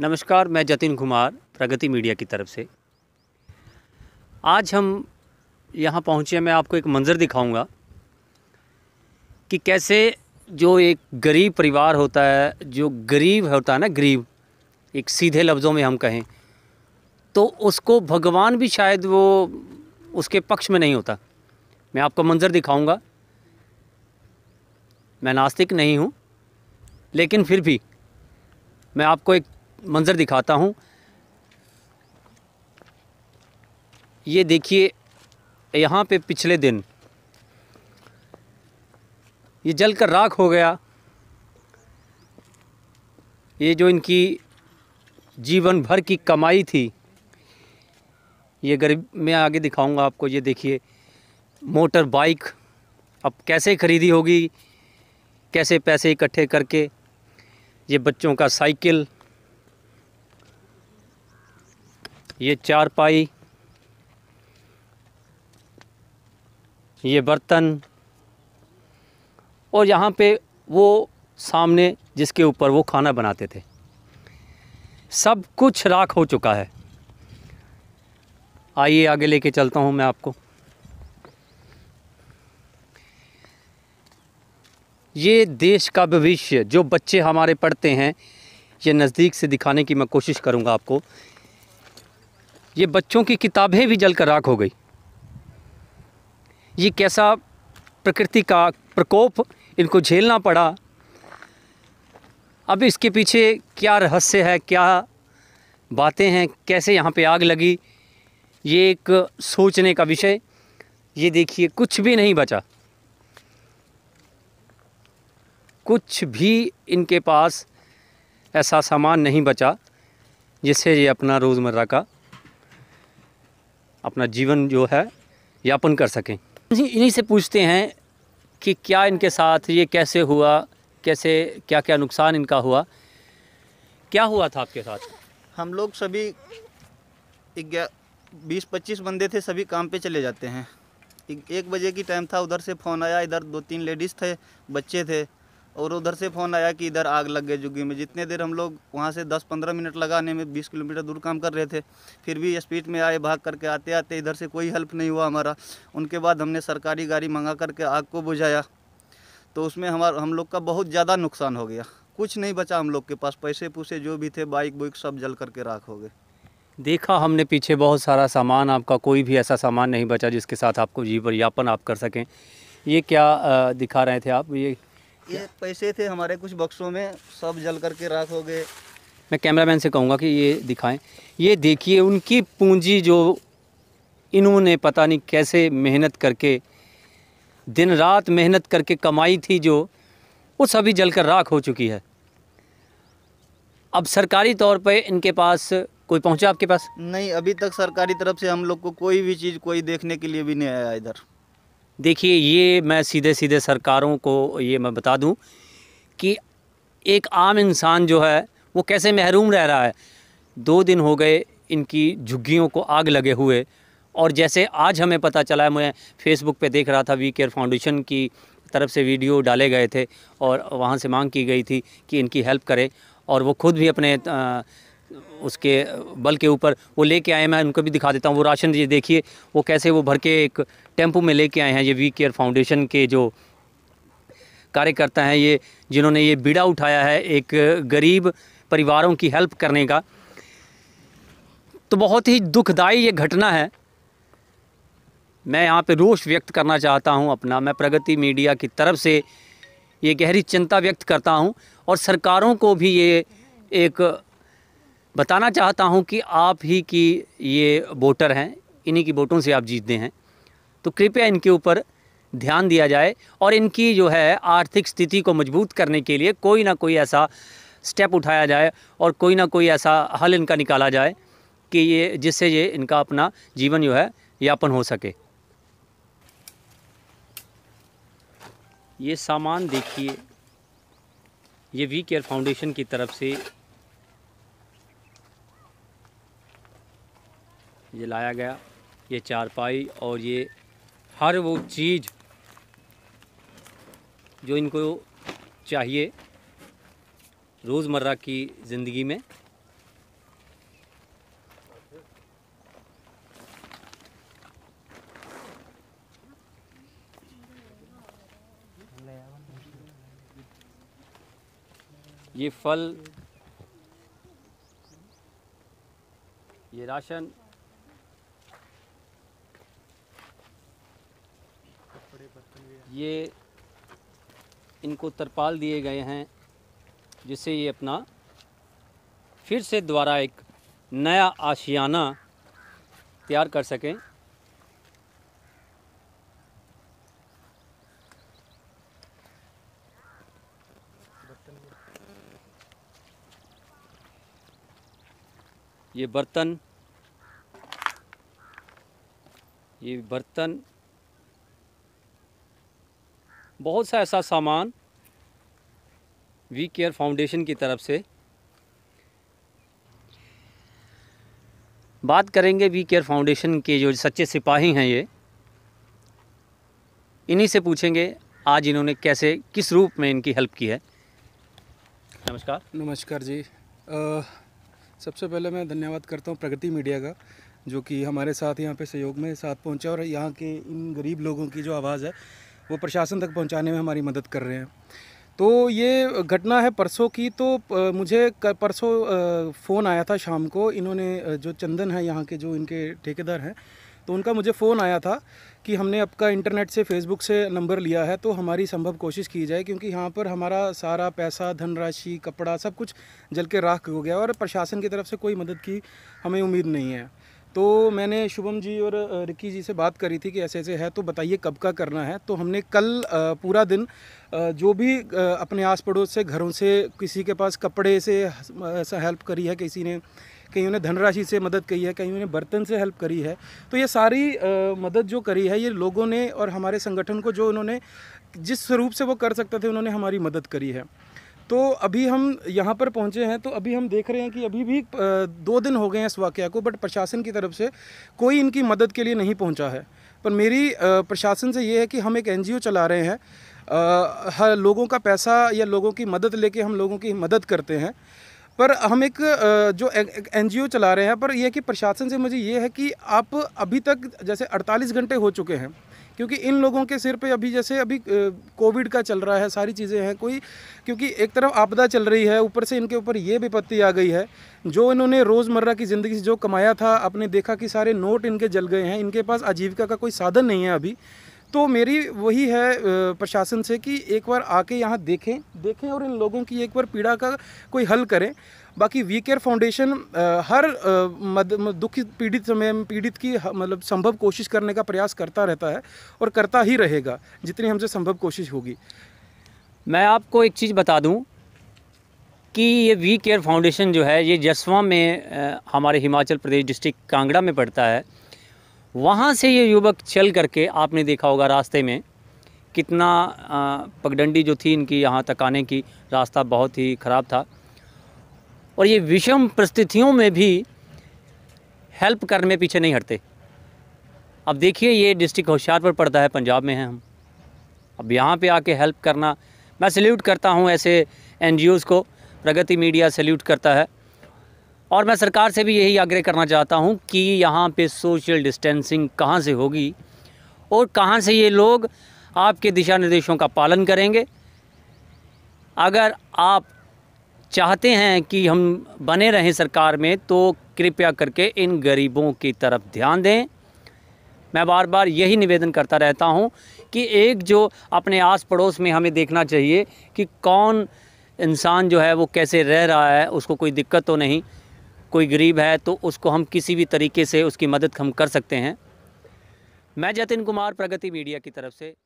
नमस्कार मैं जतिन कुमार प्रगति मीडिया की तरफ से आज हम यहाँ पहुँचे मैं आपको एक मंज़र दिखाऊंगा कि कैसे जो एक गरीब परिवार होता है जो गरीब होता है ना गरीब एक सीधे लफ्ज़ों में हम कहें तो उसको भगवान भी शायद वो उसके पक्ष में नहीं होता मैं आपको मंज़र दिखाऊंगा मैं नास्तिक नहीं हूँ लेकिन फिर भी मैं आपको एक मंज़र दिखाता हूँ ये देखिए यहाँ पे पिछले दिन ये जल कर राख हो गया ये जो इनकी जीवन भर की कमाई थी ये गरीब मैं आगे दिखाऊंगा आपको ये देखिए मोटर बाइक अब कैसे ख़रीदी होगी कैसे पैसे इकट्ठे करके ये बच्चों का साइकिल ये चार पाई ये बर्तन और यहाँ पे वो सामने जिसके ऊपर वो खाना बनाते थे सब कुछ राख हो चुका है आइए आगे लेके चलता हूँ मैं आपको ये देश का भविष्य जो बच्चे हमारे पढ़ते हैं ये नज़दीक से दिखाने की मैं कोशिश करूँगा आपको ये बच्चों की किताबें भी जल कर राख हो गई ये कैसा प्रकृति का प्रकोप इनको झेलना पड़ा अब इसके पीछे क्या रहस्य है क्या बातें हैं कैसे यहाँ पे आग लगी ये एक सोचने का विषय ये देखिए कुछ भी नहीं बचा कुछ भी इनके पास ऐसा सामान नहीं बचा जिससे ये अपना रोज़मर्रा का अपना जीवन जो है यापन कर सकें जी इन्हीं से पूछते हैं कि क्या इनके साथ ये कैसे हुआ कैसे क्या क्या नुकसान इनका हुआ क्या हुआ था आपके साथ हम लोग सभी बीस पच्चीस बंदे थे सभी काम पे चले जाते हैं एक बजे की टाइम था उधर से फ़ोन आया इधर दो तीन लेडीज़ थे बच्चे थे और उधर से फ़ोन आया कि इधर आग लग गई जुग्गी में जितने देर हम लोग वहाँ से 10-15 मिनट लगाने में 20 किलोमीटर दूर काम कर रहे थे फिर भी स्पीड में आए भाग करके आते आते इधर से कोई हेल्प नहीं हुआ हमारा उनके बाद हमने सरकारी गाड़ी मंगा करके आग को बुझाया तो उसमें हमारा हम लोग का बहुत ज़्यादा नुकसान हो गया कुछ नहीं बचा हम लोग के पास पैसे पूसे जो भी थे बाइक बुक सब जल करके राख हो गए देखा हमने पीछे बहुत सारा सामान आपका कोई भी ऐसा सामान नहीं बचा जिसके साथ आपको जीवन यापन आप कर सकें ये क्या दिखा रहे थे आप ये ये पैसे थे हमारे कुछ बक्सों में सब जल करके राख हो गए मैं कैमरामैन से कहूँगा कि ये दिखाएं ये देखिए उनकी पूंजी जो इन्होंने पता नहीं कैसे मेहनत करके दिन रात मेहनत करके कमाई थी जो वो सभी जलकर राख हो चुकी है अब सरकारी तौर पे इनके पास कोई पहुँचा आपके पास नहीं अभी तक सरकारी तरफ से हम लोग को कोई भी चीज़ कोई देखने के लिए भी नहीं आया इधर देखिए ये मैं सीधे सीधे सरकारों को ये मैं बता दूं कि एक आम इंसान जो है वो कैसे महरूम रह रहा है दो दिन हो गए इनकी झुग्गियों को आग लगे हुए और जैसे आज हमें पता चला है मैं फेसबुक पे देख रहा था वी केयर फाउंडेशन की तरफ से वीडियो डाले गए थे और वहाँ से मांग की गई थी कि इनकी हेल्प करें और वो खुद भी अपने आ, उसके बल के ऊपर वो लेके आए मैं उनको भी दिखा देता हूँ वो राशन ये देखिए वो कैसे वो भर के एक टेम्पो में लेके आए हैं ये वी केयर फाउंडेशन के जो कार्यकर्ता हैं ये जिन्होंने ये बीड़ा उठाया है एक गरीब परिवारों की हेल्प करने का तो बहुत ही दुखदाई ये घटना है मैं यहाँ पे रोष व्यक्त करना चाहता हूँ अपना मैं प्रगति मीडिया की तरफ से ये गहरी चिंता व्यक्त करता हूँ और सरकारों को भी ये एक बताना चाहता हूं कि आप ही की ये वोटर हैं इन्हीं की वोटों से आप जीतते हैं तो कृपया इनके ऊपर ध्यान दिया जाए और इनकी जो है आर्थिक स्थिति को मजबूत करने के लिए कोई ना कोई ऐसा स्टेप उठाया जाए और कोई ना कोई ऐसा हल इनका निकाला जाए कि ये जिससे ये इनका अपना जीवन जो है यापन हो सके ये सामान देखिए ये वी केयर फाउंडेशन की तरफ से लाया गया ये चारपाई और ये हर वो चीज़ जो इनको चाहिए रोज़मर्रा की ज़िंदगी में ये फल ये राशन ये इनको तरपाल दिए गए हैं जिससे ये अपना फिर से दोबारा एक नया आशियाना तैयार कर सकें ये बर्तन ये बर्तन बहुत सा ऐसा सामान वी केयर फाउंडेशन की तरफ से बात करेंगे वी केयर फाउंडेशन के जो सच्चे सिपाही हैं ये इन्हीं से पूछेंगे आज इन्होंने कैसे किस रूप में इनकी हेल्प की है नमस्कार नमस्कार जी आ, सबसे पहले मैं धन्यवाद करता हूँ प्रगति मीडिया का जो कि हमारे साथ यहाँ पे सहयोग में साथ पहुँचा और यहाँ के इन गरीब लोगों की जो आवाज़ है वो प्रशासन तक पहुंचाने में हमारी मदद कर रहे हैं तो ये घटना है परसों की तो मुझे परसों फ़ोन आया था शाम को इन्होंने जो चंदन है यहाँ के जो इनके ठेकेदार हैं तो उनका मुझे फ़ोन आया था कि हमने आपका इंटरनेट से फेसबुक से नंबर लिया है तो हमारी संभव कोशिश की जाए क्योंकि यहाँ पर हमारा सारा पैसा धनराशि कपड़ा सब कुछ जल के राख हो गया और प्रशासन की तरफ से कोई मदद की हमें उम्मीद नहीं है तो मैंने शुभम जी और रिक्की जी से बात करी थी कि ऐसे ऐसे है तो बताइए कब का करना है तो हमने कल पूरा दिन जो भी अपने आस पड़ोस से घरों से किसी के पास कपड़े से ऐसा हेल्प करी है किसी ने कहीं उन्हें धनराशि से मदद की है कहीं उन्हें बर्तन से हेल्प करी है तो ये सारी मदद जो करी है ये लोगों ने और हमारे संगठन को जो उन्होंने जिस स्वरूप से वो कर सकते थे उन्होंने हमारी मदद करी है तो अभी हम यहाँ पर पहुँचे हैं तो अभी हम देख रहे हैं कि अभी भी दो दिन हो गए हैं इस वाक़ को बट प्रशासन की तरफ से कोई इनकी मदद के लिए नहीं पहुँचा है पर मेरी प्रशासन से ये है कि हम एक एन चला रहे हैं हर लोगों का पैसा या लोगों की मदद लेके हम लोगों की मदद करते हैं पर हम एक जो एन जी ओ चला रहे हैं पर यह कि प्रशासन से मुझे ये है कि आप अभी तक जैसे 48 घंटे हो चुके हैं क्योंकि इन लोगों के सिर पे अभी जैसे अभी कोविड का चल रहा है सारी चीज़ें हैं कोई क्योंकि एक तरफ आपदा चल रही है ऊपर से इनके ऊपर ये विपत्ति आ गई है जो इन्होंने रोज़मर्रा की ज़िंदगी से जो कमाया था आपने देखा कि सारे नोट इनके जल गए हैं इनके पास आजीविका का कोई साधन नहीं है अभी तो मेरी वही है प्रशासन से कि एक बार आके यहाँ देखें देखें और इन लोगों की एक बार पीड़ा का कोई हल करें बाकी वी केयर फाउंडेशन हर दुख पीड़ित समय पीड़ित की मतलब संभव कोशिश करने का प्रयास करता रहता है और करता ही रहेगा जितनी हमसे संभव कोशिश होगी मैं आपको एक चीज़ बता दूं कि ये वी केयर फाउंडेशन जो है ये जसवा में हमारे हिमाचल प्रदेश डिस्ट्रिक्ट कांगड़ा में पड़ता है वहाँ से ये युवक चल करके आपने देखा होगा रास्ते में कितना पगडंडी जो थी इनकी यहाँ तक आने की रास्ता बहुत ही ख़राब था और ये विषम परिस्थितियों में भी हेल्प करने में पीछे नहीं हटते अब देखिए ये डिस्ट्रिक्ट होशियारपुर पड़ता है पंजाब में हैं हम अब यहाँ पे आके हेल्प करना मैं सल्यूट करता हूँ ऐसे एनजीओज़ को प्रगति मीडिया सल्यूट करता है और मैं सरकार से भी यही आग्रह करना चाहता हूँ कि यहाँ पे सोशल डिस्टेंसिंग कहाँ से होगी और कहाँ से ये लोग आपके दिशा निर्देशों का पालन करेंगे अगर आप चाहते हैं कि हम बने रहें सरकार में तो कृपया करके इन गरीबों की तरफ ध्यान दें मैं बार बार यही निवेदन करता रहता हूं कि एक जो अपने आस पड़ोस में हमें देखना चाहिए कि कौन इंसान जो है वो कैसे रह रहा है उसको कोई दिक्कत तो नहीं कोई गरीब है तो उसको हम किसी भी तरीके से उसकी मदद हम कर सकते हैं मैं जतिन कुमार प्रगति मीडिया की तरफ से